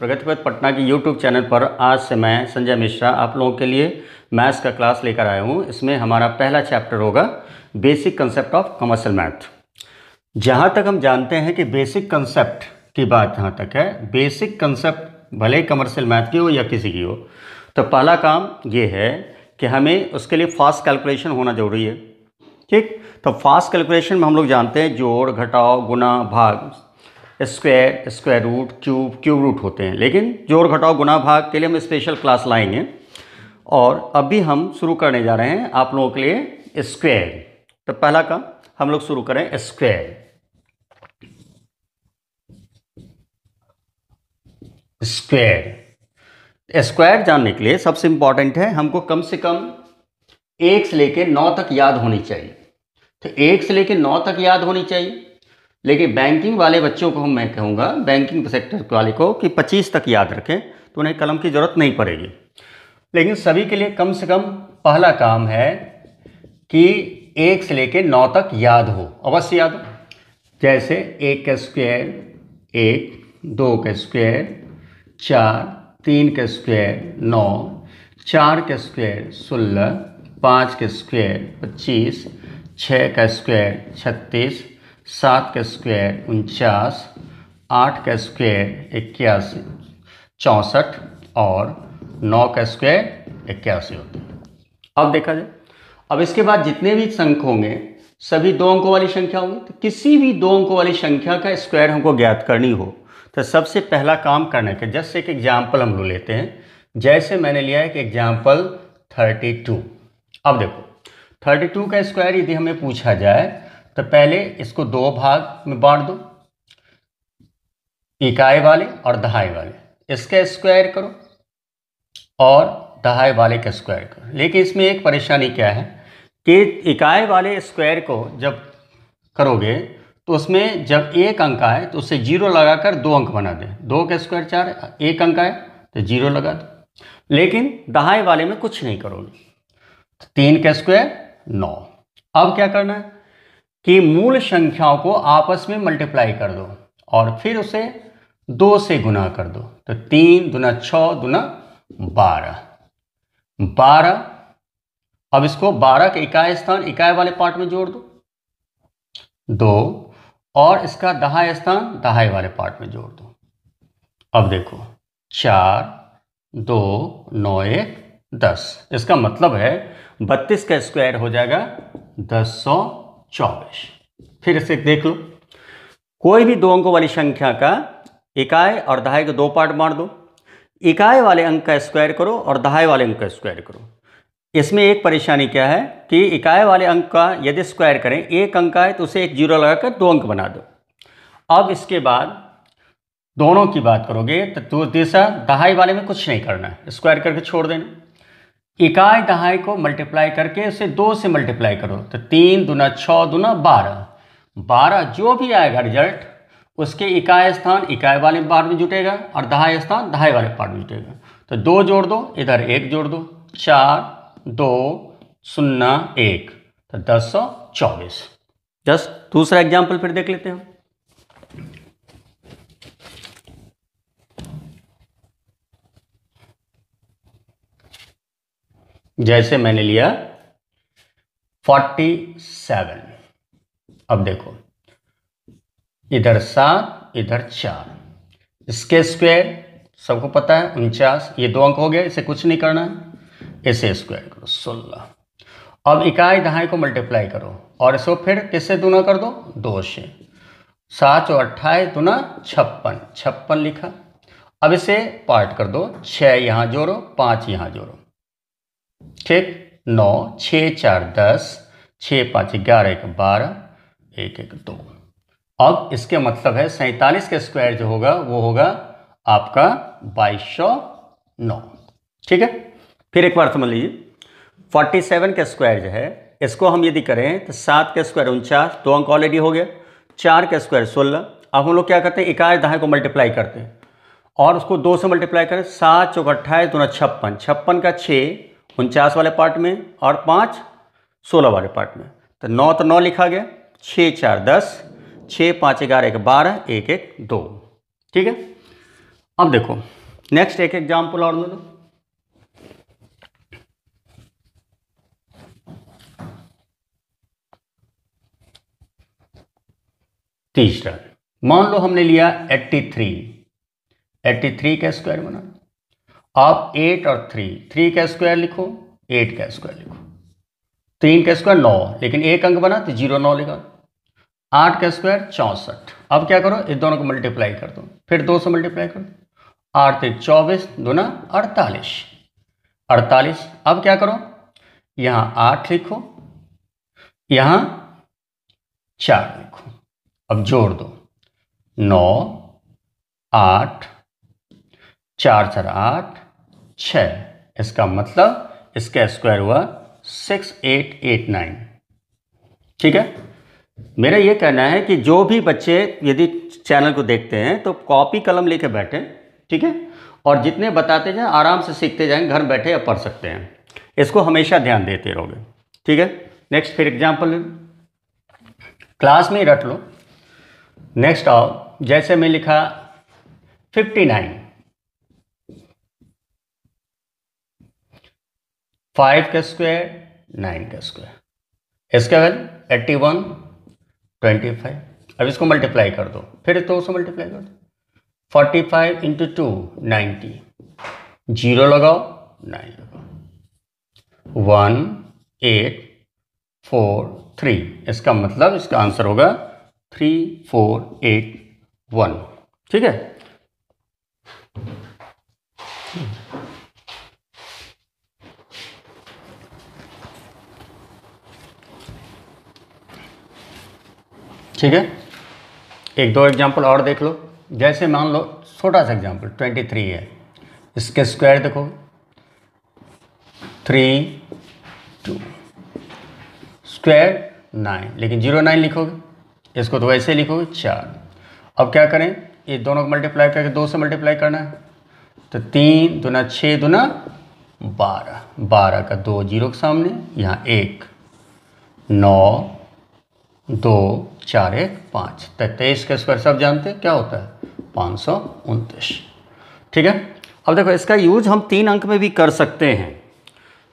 प्रगतिपथ पटना के YouTube channel पर आज से मैं संजय मिश्रा आप लोगों के लिए मैथ्स का क्लास लेकर आया हूँ इसमें हमारा पहला चैप्टर होगा basic concept of commercial math जहाँ तक हम जानते हैं कि बेसिक कंसेप्ट की बात यहाँ तक है बेसिक कंसेप्ट भले कमर्शियल मैथ की हो या किसी की हो तो पहला काम ये है कि हमें उसके लिए फास्ट कैलकुलेशन होना ज़रूरी है ठीक तो फास्ट कैलकुलेशन में हम लोग जानते हैं जोड़ घटाओ गुना भाग square square root cube cube root होते हैं लेकिन जोड़ घटाओ गुना भाग के लिए हम स्पेशल क्लास लाएंगे और अभी हम शुरू करने जा रहे हैं आप लोगों के लिए स्क्वायर तो पहला काम हम लोग शुरू करें स्क्वायर स्क्वायर स्क्वायर जानने के लिए सबसे इंपॉर्टेंट है हमको कम से कम एक से लेकर नौ तक याद होनी चाहिए तो एक से लेकर नौ तक याद होनी चाहिए लेकिन बैंकिंग वाले बच्चों को हम मैं कहूँगा बैंकिंग सेक्टर वाले को कि 25 तक याद रखें तो उन्हें कलम की ज़रूरत नहीं पड़ेगी लेकिन सभी के लिए कम से कम पहला काम है कि एक से लेकर नौ तक याद हो अवश्य याद हो जैसे एक का स्क्वायर एक दो का स्क्वायर चार तीन का स्क्वायर नौ चार का स्क्वायर सोलह पाँच का स्क्वायर पच्चीस छः का स्क्वायर छत्तीस सात का स्क्वायर उनचास आठ का स्क्वायर इक्यासी चौंसठ और नौ का स्क्वायर इक्यासी होता है अब देखा जाए अब इसके बाद जितने भी संख्या होंगे सभी दो अंकों वाली संख्या होंगी तो किसी भी दो अंकों वाली संख्या का स्क्वायर हमको ज्ञात करनी हो तो सबसे पहला काम करने का जस्ट एक एग्जाम्पल हम लोग लेते हैं जैसे मैंने लिया है कि एग्जाम्पल थर्टी टू अब देखो थर्टी टू का स्क्वायर यदि हमें पूछा जाए तो पहले इसको दो भाग में बांट दो इकाई वाले और दहाई वाले इसका स्क्वायर करो और दहाई वाले का स्क्वायर करो लेकिन इसमें एक परेशानी क्या है कि इकाई वाले स्क्वायर को जब करोगे तो उसमें जब एक अंक आए तो उससे जीरो लगाकर दो अंक बना दें दो का स्क्वायर चार एक अंक आए तो जीरो लगा दो लेकिन दहाई वाले में कुछ नहीं करोगे तो तीन का स्क्वायर नौ अब क्या करना है कि मूल संख्याओं को आपस में मल्टीप्लाई कर दो और फिर उसे दो से गुना कर दो तो तीन दुना छः दुना बारह बारह अब इसको बारह के इकाई स्थान इकाई वाले पार्ट में जोड़ दो दो और इसका दहाई स्थान दहाई वाले पार्ट में जोड़ दो अब देखो चार दो नौ एक दस इसका मतलब है बत्तीस का स्क्वायर हो जाएगा दस सौ चौबीस फिर इसे देख लो कोई भी दो अंकों वाली संख्या का इकाई और दहाई का दो पार्ट बांट दो इकाई वाले अंक का स्क्वायर करो और दहाई वाले अंक का स्क्वायर करो इसमें एक परेशानी क्या है कि इकाई वाले अंक का यदि स्क्वायर करें एक अंक का है तो उसे एक जीरो लगाकर दो अंक बना दो अब इसके बाद दोनों की बात करोगे तो दूसरा दहाई वाले में कुछ नहीं करना है स्क्वायर करके छोड़ देना इकाई दहाई को मल्टीप्लाई करके उसे दो से मल्टीप्लाई करो तो तीन दुना छः दुना बारह बारह जो भी आएगा रिजल्ट उसके इकाई स्थान इकाई वाले पार्ट में जुटेगा और दहाई स्थान दहाई वाले पार्ट में जुटेगा तो दो जोड़ दो इधर एक जोड़ दो चार दो शून्ना एक तो दस सौ चौबीस जस्ट दूसरा एग्जाम्पल फिर देख लेते हैं जैसे मैंने लिया फोर्टी सेवन अब देखो इधर सात इधर चार इसके स्क्वायर सबको पता है उनचास ये दो अंक हो गए इसे कुछ नहीं करना है इसे स्क्वायर करो सोलह अब इकाई दहाई को मल्टीप्लाई करो और इसको फिर किससे दूना कर दो दो से सात और अट्ठाईस दूना छप्पन छप्पन लिखा अब इसे पार्ट कर दो छः यहाँ जोड़ो पाँच यहाँ जोड़ो ठीक नौ छः चार दस छः पाँच ग्यारह एक बारह एक एक दो अब इसके मतलब है सैंतालीस का स्क्वायर जो होगा वो होगा आपका बाईस सौ नौ ठीक है फिर एक बार समझ लीजिए फोर्टी सेवन का स्क्वायर जो है इसको हम यदि करें तो सात का स्क्वायर उनचास दो अंक ऑलरेडी हो गया चार का स्क्वायर सोलह अब हम लोग क्या करते हैं इकाई दहाई को मल्टीप्लाई करते हैं और उसको दो से मल्टीप्लाई करें सात चौक अट्ठाईस दोनों छप्पन छप्पन का छः उनचास वाले पार्ट में और पाँच सोलह वाले पार्ट में तो नौ तो नौ लिखा गया छः चार दस छः पाँच ग्यारह एक बारह एक एक दो ठीक है अब देखो नेक्स्ट एक एग्जाम्पल और दे दो तीसरा मान लो हमने लिया 83 83 का स्क्वायर बना आप एट और थ्री थ्री का स्क्वायर लिखो एट का स्क्वायर लिखो तीन का स्क्वायर नौ लेकिन एक अंक बना तो जीरो नौ लिखा आठ का स्क्वायर चौंसठ अब क्या करो इस दोनों को मल्टीप्लाई कर दो फिर दो से मल्टीप्लाई करो आठ एक तो चौबीस दूना अड़तालीस अड़तालीस अब क्या करो यहाँ आठ लिखो यहाँ चार लिखो अब जोड़ दो नौ आठ चार चार आठ छ इसका मतलब इसका स्क्वायर हुआ सिक्स एट एट नाइन ठीक है मेरा ये कहना है कि जो भी बच्चे यदि चैनल को देखते हैं तो कॉपी कलम लेके बैठे ठीक है और जितने बताते जाएं आराम से सीखते जाएं घर बैठे या पढ़ सकते हैं इसको हमेशा ध्यान देते रहोगे ठीक है नेक्स्ट फिर एग्जाम्पल क्लास में ही रट लो नेक्स्ट आओ जैसे मैं लिखा फिफ्टी नाइन फाइव का स्क्वायर नाइन का स्क्वायर इसका value eighty one twenty five अब इसको मल्टीप्लाई कर दो फिर तो उसको मल्टीप्लाई कर दो forty five into two ninety zero लगाओ नाइन लगाओ वन एट फोर थ्री इसका मतलब इसका आंसर होगा थ्री फोर एट वन ठीक है ठीक है एक दो एग्जाम्पल और देख लो जैसे मान लो छोटा सा एग्जाम्पल ट्वेंटी थ्री है इसके स्क्वायर देखो थ्री टू स्क्वायर नाइन लेकिन जीरो नाइन लिखोगे इसको तो वैसे लिखोगे चार अब क्या करें ये दोनों को मल्टीप्लाई करके दो से मल्टीप्लाई करना है तो तीन दुना छः दुना बारह बारह का दो जीरो के सामने यहाँ एक नौ दो चार एक पाँच तेईस का स्क्वायर सब जानते हैं क्या होता है पाँच सौ उनतीस ठीक है अब देखो इसका यूज हम तीन अंक में भी कर सकते हैं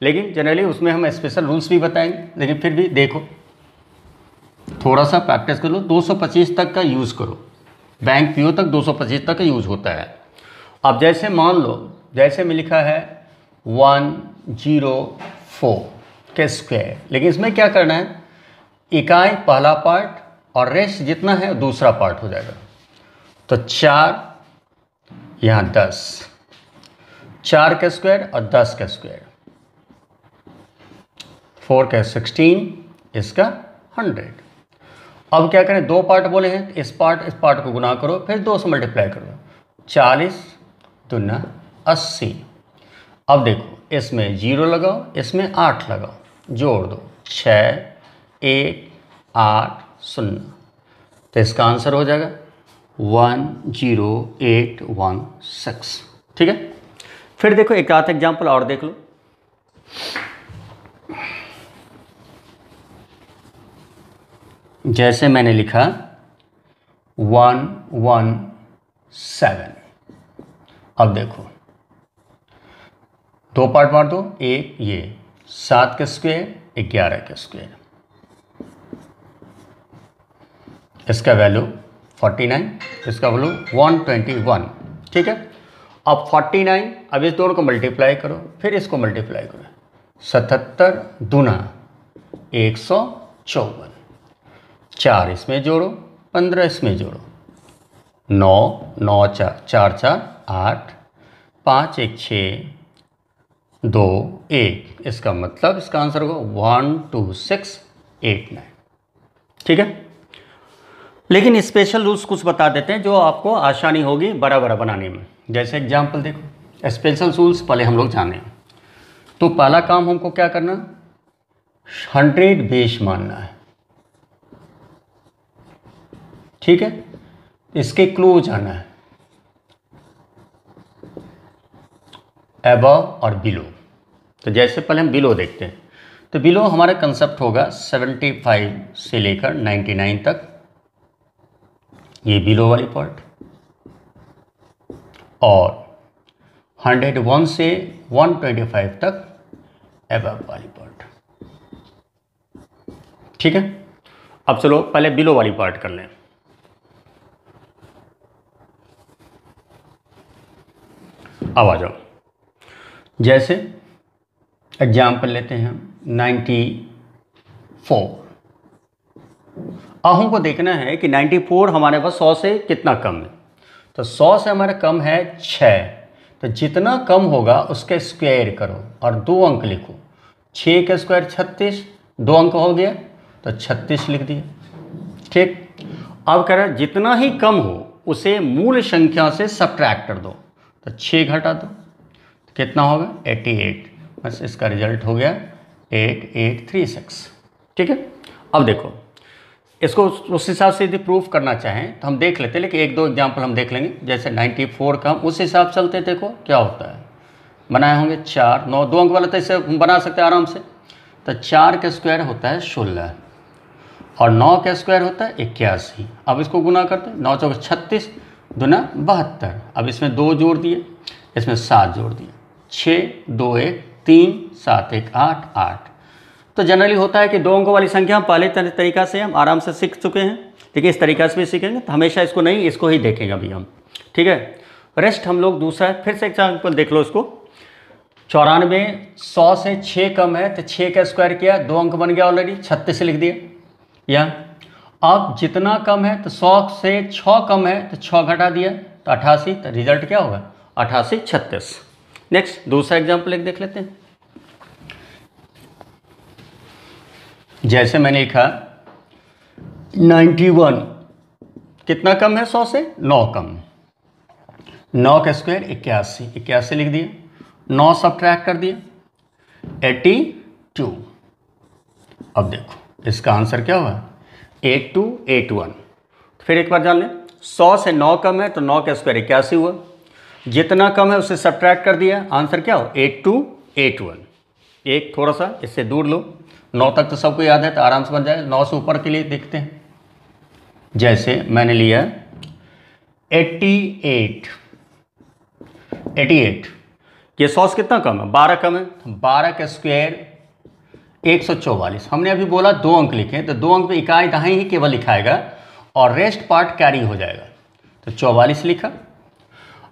लेकिन जनरली उसमें हम स्पेशल रूल्स भी बताएंगे लेकिन फिर भी देखो थोड़ा सा प्रैक्टिस कर लो 225 तक का यूज़ करो बैंक पीओ तक 225 तक का यूज़ होता है अब जैसे मान लो जैसे में लिखा है वन जीरो फोर के स्क्वायर लेकिन इसमें क्या करना है इकाई पहला पार्ट और रेस्ट जितना है दूसरा पार्ट हो जाएगा तो चार यहां दस चार का स्क्वायर और दस का स्क्वायर फोर का सिक्सटीन इसका हंड्रेड अब क्या करें दो पार्ट बोले हैं इस पार्ट इस पार्ट को गुना करो फिर दो से मल्टीप्लाई करो चालीस दुना अस्सी अब देखो इसमें जीरो लगाओ इसमें आठ लगाओ जोड़ दो छ एक आठ शून्य तो इसका आंसर हो जाएगा one zero eight one six ठीक है फिर देखो एक आध एग्जाम्पल और देख लो जैसे मैंने लिखा वन वन सेवन अब देखो दो पार्ट मार दो एक ये सात के स्क्वेयर ग्यारह के स्क्वेयर इसका वैल्यू 49 इसका वैल्यू 121 ठीक है अब 49 अब इस दोनों को मल्टीप्लाई करो फिर इसको मल्टीप्लाई करो सतहत्तर दूना एक सौ चौवन चार इसमें जोड़ो पंद्रह इसमें जोड़ो नौ नौ चार चार चार आठ पाँच एक छः दो एक इसका मतलब इसका आंसर होगा one two six eight nine ठीक है लेकिन स्पेशल रूल्स कुछ बता देते हैं जो आपको आसानी होगी बड़ा बड़ा बनाने में जैसे एग्जाम्पल देखो स्पेशल रूल्स पहले हम लोग जाने तो पहला काम हमको क्या करना हंड्रेड बेस मानना है ठीक है इसके क्लोज आना है एब और बिलो तो जैसे पहले हम बिलो देखते हैं तो बिलो हमारा कंसेप्ट होगा 75 से लेकर 99 तक ये बिलो वाली पार्ट और 101 से 125 तक एबव वाली पार्ट ठीक है अब चलो पहले बिलो वाली पार्ट कर लें अब आ जाओ जैसे एग्जाम्पल लेते हैं 94 अहों को देखना है कि 94 हमारे पास 100 से कितना कम है तो 100 से हमारा कम है 6 तो जितना कम होगा उसके स्क्वायर करो और दो अंक लिखो 6 का स्क्वायर छत्तीस दो अंक हो गया तो छत्तीस लिख दिया ठीक अब कह रहा हैं जितना ही कम हो उसे मूल संख्या से सब्ट्रैक्ट कर दो तो छः घटा दो तो कितना होगा 88 बस इसका रिजल्ट हो गया सिक्स ठीक है अब देखो इसको उस हिसाब से यदि प्रूफ करना चाहें तो हम देख लेते हैं लेकिन एक दो एग्जाम्पल हम देख लेंगे जैसे 94 का हम उस हिसाब से चलते देखो क्या होता है बनाए होंगे चार नौ दो अंक वाला तो इसे हम बना सकते हैं आराम से तो चार का स्क्वायर होता है सोलह और नौ का स्क्वायर होता है इक्यासी अब इसको गुना करते हैं नौ चौक छत्तीस दुना बहत्तर अब इसमें दो जोड़ दिए इसमें सात जोड़ दिए छः दो एक तीन सात एक आठ आठ तो जनरली होता है कि दो अंकों वाली संख्या हम पहले तरीका से हम आराम से सीख चुके हैं ठीक है इस तरीका से भी सीखेंगे तो हमेशा इसको नहीं इसको ही देखेंगे अभी हम ठीक है रेस्ट हम लोग दूसरा फिर से एग्जाम्पल देख लो इसको चौरानवे सौ से छः कम है तो छः का स्क्वायर किया दो अंक बन गया ऑलरेडी छत्तीस लिख दिया या अब जितना कम है तो सौ से छ कम है तो छः घटा दिया तो अठासी तो रिजल्ट क्या होगा अठासी छत्तीस नेक्स्ट दूसरा एग्जाम्पल एक देख लेते हैं जैसे मैंने लिखा 91 कितना कम है 100 से 9 कम नौ का स्क्वायर इक्यासी इक्यासी लिख दिए नौ सब ट्रैक कर दिए एटी टू अब देखो इसका आंसर क्या हुआ एट टू एट वन फिर एक बार जान लें सौ से नौ कम है तो नौ का स्क्वायर इक्यासी हुआ जितना कम है उसे सब कर दिया आंसर क्या हो एट टू एट वन एक थोड़ा सा इससे दूर लो नौ तक तो सबको याद है तो आराम से बन जाएगा नौ से ऊपर के लिए देखते हैं जैसे मैंने लिया एट्टी एट एटी एट ये सौ से कितना कम है बारह कम है बारह का स्क्वायर एक सौ चौवालीस हमने अभी बोला दो अंक लिखे तो दो अंक में इकाई दहाई ही केवल लिखाएगा और रेस्ट पार्ट कैरी हो जाएगा तो चौवालीस लिखा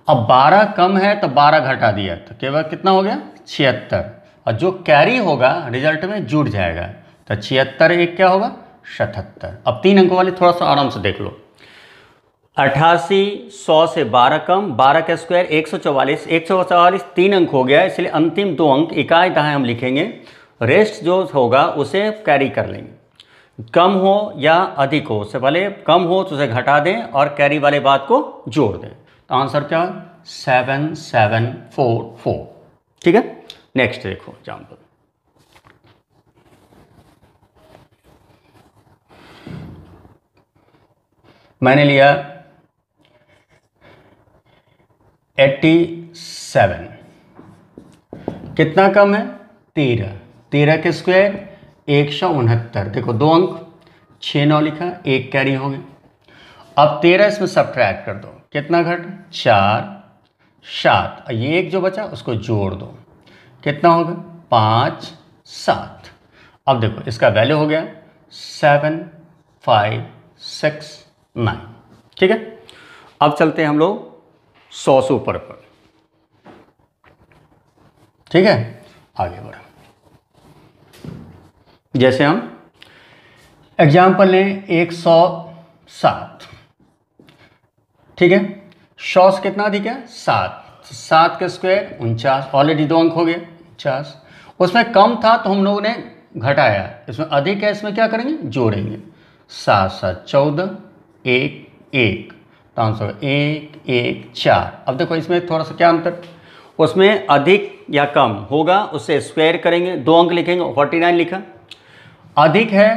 अब बारह कम है तो बारह घटा दिया तो केवल कितना हो गया छिहत्तर और जो कैरी होगा रिजल्ट में जुड़ जाएगा तो छिहत्तर एक क्या होगा सतहत्तर अब तीन अंकों वाले थोड़ा सा आराम से देख लो अट्ठासी सौ से बारह कम बारह का स्क्वायर एक सौ चौवालीस एक सौ चौवालीस तीन अंक हो गया इसलिए अंतिम दो अंक इकाई दहाई हम लिखेंगे रेस्ट जो होगा उसे कैरी कर लेंगे कम हो या अधिक हो उससे पहले कम हो तो उसे घटा दें और कैरी वाले बात को जोड़ दें तो आंसर क्या सेवन सेवन फोर फोर ठीक है नेक्स्ट देखो एग्जाम्पल मैंने लिया एट्टी सेवन कितना कम है तेरह तेरह के स्क्वायर एक सौ उनहत्तर देखो दो अंक छ नौ लिखा एक कैरी हो गए अब तेरह इसमें सब्ट्रैक्ट कर दो कितना घट चार सात ये एक जो बचा उसको जोड़ दो कितना होगा पाँच सात अब देखो इसका वैल्यू हो गया सेवन फाइव सिक्स नाइन ठीक है अब चलते हैं हम लोग सौ से ऊपर पर ठीक है आगे बढ़ो जैसे हम एग्जाम्पल लें एक सौ सात ठीक है सौ से कितना अधिक है सात सात के स्क्वायर उनचास ऑलरेडी दो अंक हो गए पचास उसमें कम था तो हम लोगों ने घटाया इसमें अधिक है इसमें क्या करेंगे जोड़ेंगे सात सात चौदह एक एक तो आंसर एक एक चार अब देखो इसमें थोड़ा सा क्या अंतर उसमें अधिक या कम होगा उससे स्क्वायर करेंगे दो अंक लिखेंगे फोर्टी नाइन लिखा अधिक है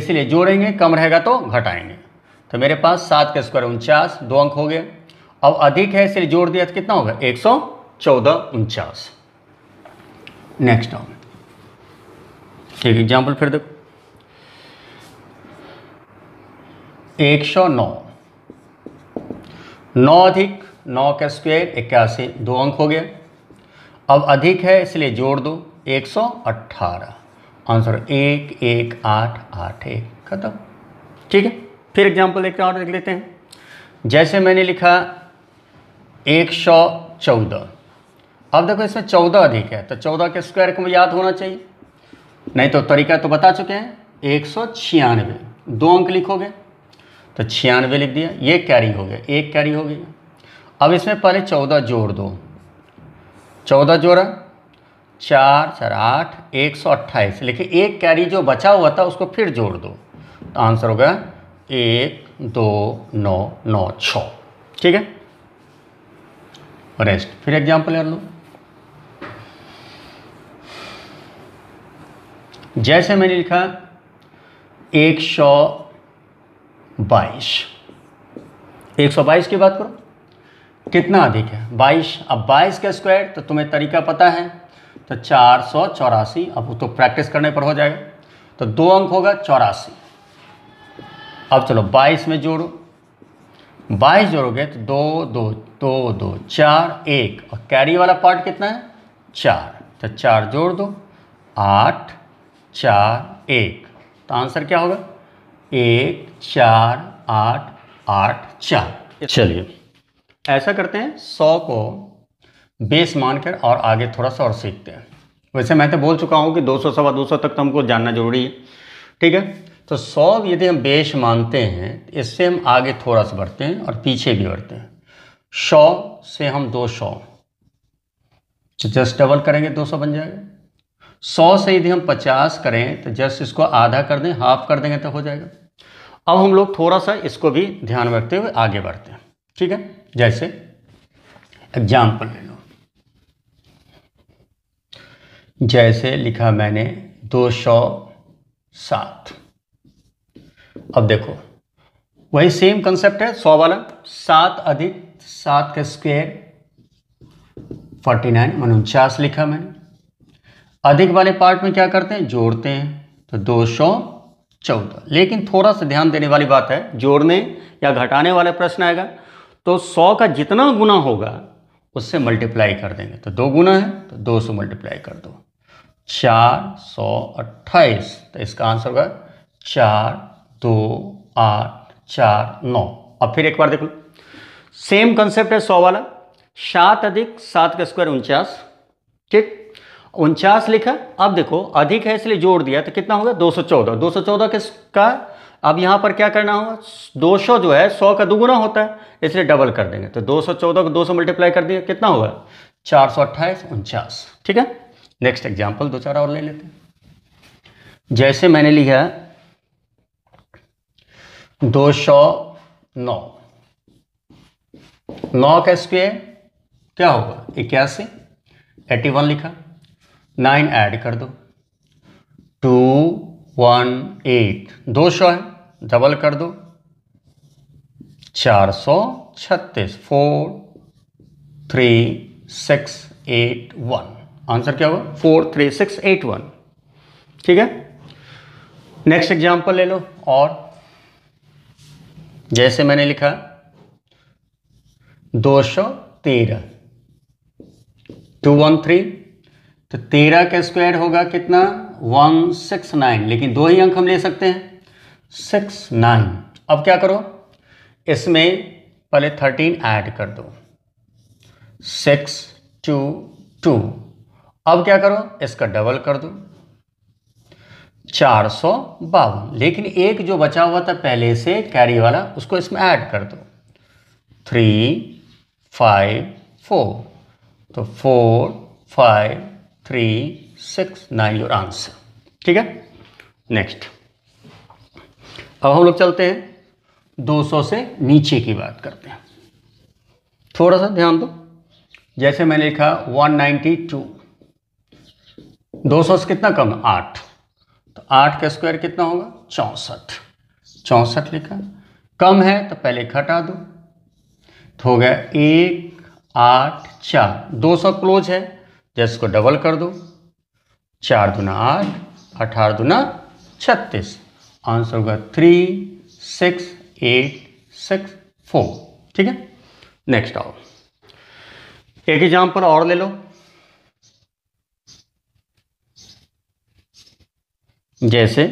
इसलिए जोड़ेंगे कम रहेगा तो घटाएंगे तो मेरे पास सात का स्क्वायर उनचास दो अंक हो गए अब अधिक है इसलिए जोड़ दिया तो कितना होगा एक सौ चौदह उनचास नेक्स्ट आओ ठीक एग्जाम्पल फिर देखो एक सौ नौ नौ अधिक नौ का स्क्वायर इक्यासी दो अंक हो गया अब अधिक है इसलिए जोड़ दो एक सौ अट्ठारह आंसर एक एक आठ आठ एक खत्म ठीक है फिर एग्जाम्पल हैं और देख लेते हैं जैसे मैंने लिखा एक सौ चौदह अब देखो इसमें चौदह अधिक है तो चौदह के स्क्वायर को याद होना चाहिए नहीं तो तरीका तो बता चुके हैं एक सौ छियानवे दो अंक लिखोगे तो छियानवे लिख दिया ये कैरी हो गया एक कैरी हो गया अब इसमें पहले चौदह जोड़ दो चौदह जोड़ा चार चार आठ एक सौ अट्ठाईस लेकिन एक कैरी जो बचा हुआ था उसको फिर जोड़ दो तो आंसर होगा एक दो नौ नौ छ ठीक है रेस्ट फिर एग्जाम्पल कर लो जैसे मैंने लिखा एक सौ बाईस एक सौ बाईस की बात करो कितना अधिक है बाईस अब बाईस का स्क्वायर तो तुम्हें तरीका पता है तो चार सौ चौरासी अब तो प्रैक्टिस करने पर हो जाएगा तो दो अंक होगा चौरासी अब चलो बाईस में जोड़ो बाईस जोड़ोगे तो दो दो दो दो चार एक और कैरी वाला पार्ट कितना है चार तो चार जोड़ दो आठ चार एक तो आंसर क्या होगा एक चार आठ आठ चार चलिए ऐसा करते हैं सौ को बेस मानकर और आगे थोड़ा सा और सीखते हैं वैसे मैं तो बोल चुका हूँ कि दो सौ सवा दो सौ तक तो हमको जानना जरूरी है ठीक है तो सौ यदि हम बेस मानते हैं तो इससे हम आगे थोड़ा सा बढ़ते हैं और पीछे भी बढ़ते हैं सौ से हम दो सौ जस्ट तो डबल करेंगे दो सौ बन जाएगा सौ से यदि हम पचास करें तो जस्ट इसको आधा कर दें हाफ कर देंगे तो हो जाएगा अब हम लोग थोड़ा सा इसको भी ध्यान में रखते हुए आगे बढ़ते हैं ठीक है जैसे एग्जाम्पल ले लो जैसे लिखा मैंने दो सौ सात अब देखो वही सेम कंसेप्ट है सौ वाला सात अधिक सात का स्क्वेयर फोर्टी नाइन मैंने उनचास लिखा मैंने अधिक वाले पार्ट में क्या करते हैं जोड़ते हैं तो दो सौ चौदह लेकिन थोड़ा सा ध्यान देने वाली बात है जोड़ने या घटाने वाला प्रश्न आएगा तो सौ का जितना गुना होगा उससे मल्टीप्लाई कर देंगे तो दो गुना है तो दो सौ मल्टीप्लाई कर दो चार सौ अट्ठाईस तो इसका आंसर होगा चार दो आठ चार नौ अब फिर एक बार देख लो सेम कंसेप्ट है सौ वाला सात अधिक सात का स्क्वायर उनचास ठीक उनचास लिखा अब देखो अधिक है इसलिए जोड़ दिया तो कितना होगा 214 214 किसका अब यहाँ पर क्या करना होगा 200 जो है 100 का दुगुना होता है इसलिए डबल कर देंगे तो 214 को 200 मल्टीप्लाई कर दिया कितना होगा चार सौ अट्ठाईस उनचास ठीक है नेक्स्ट एग्जाम्पल दो चार और ले लेते हैं जैसे मैंने लिखा दो सौ नौ नौ का स्क्वेयर क्या होगा इक्यासी एटी वन लिखा नाइन ऐड कर दो टू वन एट दो सौ है डबल कर दो चार सौ छत्तीस four three six eight one answer क्या हुआ four three six eight one ठीक है नेक्स्ट एग्जाम्पल ले लो और जैसे मैंने लिखा दो सौ तेरह टू वन थ्री तो तेरह का स्क्वायर होगा कितना वन सिक्स नाइन लेकिन दो ही अंक हम ले सकते हैं सिक्स नाइन अब क्या करो इसमें पहले थर्टीन ऐड कर दो सिक्स टू टू अब क्या करो इसका डबल कर दो चार सौ बावन लेकिन एक जो बचा हुआ था पहले से कैरी वाला उसको इसमें ऐड कर दो थ्री फाइव फोर तो four five three six nine your answer ठीक है नेक्स्ट अब हम लोग चलते हैं 200 से नीचे की बात करते हैं थोड़ा सा ध्यान दो जैसे मैंने लिखा 192 200 से कितना कम है आठ तो आठ का स्क्वायर कितना होगा चौंसठ चौंसठ लिखा कम है तो पहले घटा दो तो हो गया एक आठ चार दो सौ क्लोज है जैसे को डबल कर दो चार दुना आठ अठारह दुना छत्तीस आंसर होगा three six eight six four ठीक है नेक्स्ट आओ एक एग्जाम्पल और ले लो जैसे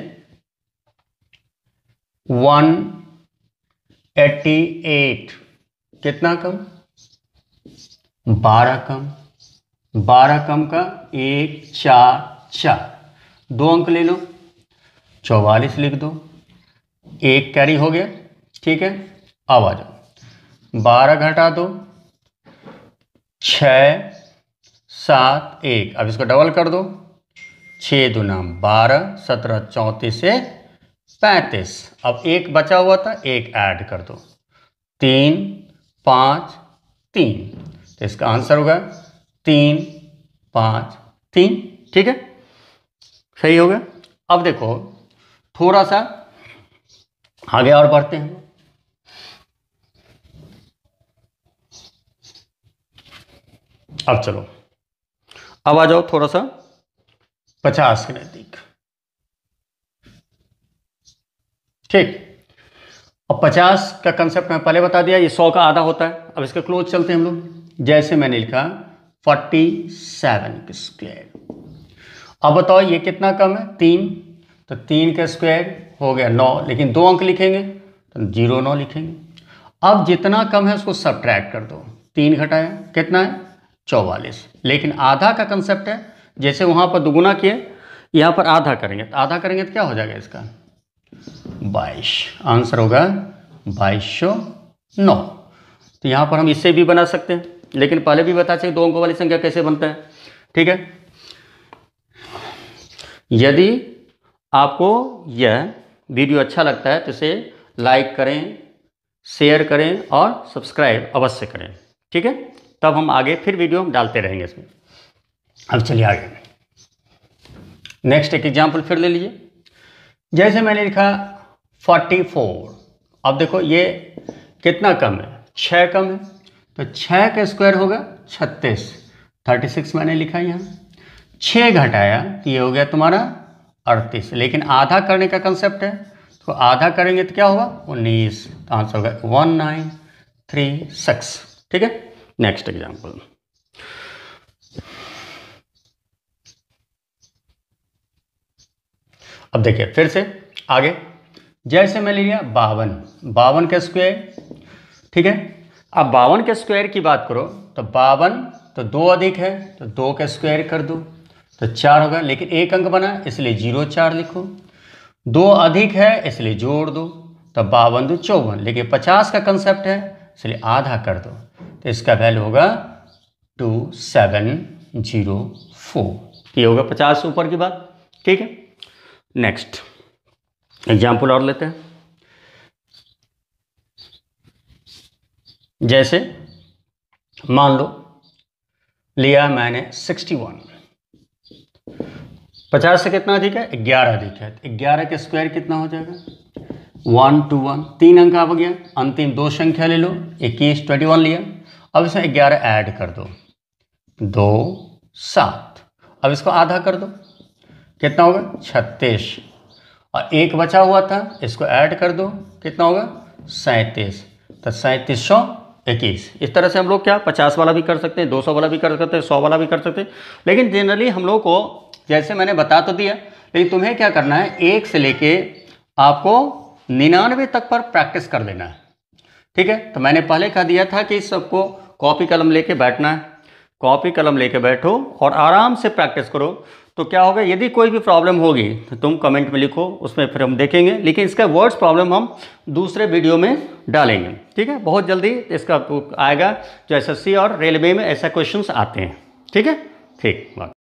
वन एट्टी एट कितना कम बारह कम बारह कम का एक चार चार दो अंक ले लो चौवालीस लिख दो एक कैरी हो गया ठीक है अब आ जाओ बारह घटा दो छ सात एक अब इसको डबल कर दो छः दूना बारह सत्रह चौंतीस से पैंतीस अब एक बचा हुआ था एक ऐड कर दो तीन पाँच तीन तो इसका आंसर होगा तीन पाँच तीन ठीक है सही हो गया अब देखो थोड़ा सा आगे और बढ़ते हैं अब चलो अब आ जाओ थोड़ा सा पचास के नज़दीक ठीक अब पचास का कंसेप्ट मैं पहले बता दिया ये सौ का आधा होता है अब इसका क्लोज चलते हैं हम लोग जैसे मैंने लिखा फोर्टी सेवन के स्क्वायर अब बताओ ये कितना कम है तीन तो तीन का स्क्वायर हो गया नौ लेकिन दो अंक लिखेंगे तो जीरो नौ लिखेंगे अब जितना कम है उसको सब्ट्रैक्ट कर दो तीन घटाएं कितना है चौवालीस लेकिन आधा का कंसेप्ट है जैसे वहाँ पर दुगुना किए यहाँ पर आधा करेंगे तो आधा करेंगे तो क्या हो जाएगा इसका बाईस आंसर होगा बाईस सौ नौ तो यहाँ पर हम इससे भी बना सकते हैं लेकिन पहले भी बता चाहिए दो अंकों वाली संख्या कैसे बनता है ठीक है यदि आपको यह वीडियो अच्छा लगता है तो इसे लाइक करें शेयर करें और सब्सक्राइब अवश्य करें ठीक है तब हम आगे फिर वीडियो डालते रहेंगे इसमें अब चलिए आगे नेक्स्ट एक एग्जाम्पल फिर ले लीजिए जैसे मैंने लिखा फोर्टी फोर अब देखो ये कितना कम है छः कम है तो छः का स्क्वायर होगा छत्तीस थर्टी सिक्स मैंने लिखा यहाँ छः घटाया तो ये हो गया तुम्हारा अड़तीस लेकिन आधा करने का कंसेप्ट है तो आधा करेंगे तो क्या होगा उन्नीस तो आंसर होगा वन नाइन थ्री सिक्स ठीक है नेक्स्ट एग्जाम्पल अब देखिए फिर से आगे जैसे मैं ले लिया बावन बावन का स्क्वायर ठीक है अब बावन के स्क्वायर की बात करो तो बावन तो दो अधिक है तो दो का स्क्वायर कर दो तो चार होगा लेकिन एक अंक बना इसलिए जीरो चार लिखो दो अधिक है इसलिए जोड़ दो तो बावन दो चौवन लेकिन पचास का कंसेप्ट है इसलिए आधा कर दो तो इसका वैल्यू होगा टू सेवन जीरो फोर ये होगा पचास ऊपर की बात ठीक है नेक्स्ट एग्जाम्पल और लेते हैं जैसे मान लो लिया मैंने सिक्सटी वन पचास से कितना अधिक है ग्यारह अधिक है तो ग्यारह के स्क्वायर कितना हो जाएगा वन टू वन तीन अंक आ गया अंतिम दो संख्या ले लो इक्कीस ट्वेंटी वन लिया अब इसमें ग्यारह ऐड कर दो दो सात अब इसको आधा कर दो कितना होगा छत्तीस और एक बचा हुआ था इसको ऐड कर दो कितना होगा सैंतीस तो सैंतीस सौ इक्कीस इस तरह से हम लोग क्या पचास वाला भी कर सकते हैं दो सौ वाला भी कर सकते हैं सौ वाला भी कर सकते हैं लेकिन जनरली हम लोग को जैसे मैंने बता तो दिया लेकिन तुम्हें क्या करना है एक से लेके आपको निन्यानवे तक पर प्रैक्टिस कर लेना है ठीक है तो मैंने पहले कह दिया था कि इस सबको कॉपी कलम लेके बैठना है कॉपी कलम लेके बैठो और आराम से प्रैक्टिस करो तो क्या होगा यदि कोई भी प्रॉब्लम होगी तो तुम कमेंट में लिखो उसमें फिर हम देखेंगे लेकिन इसका वर्ड्स प्रॉब्लम हम दूसरे वीडियो में डालेंगे ठीक है बहुत जल्दी इसका आएगा जो तो एसएससी और रेलवे में ऐसा क्वेश्चंस आते हैं ठीक है ठीक बात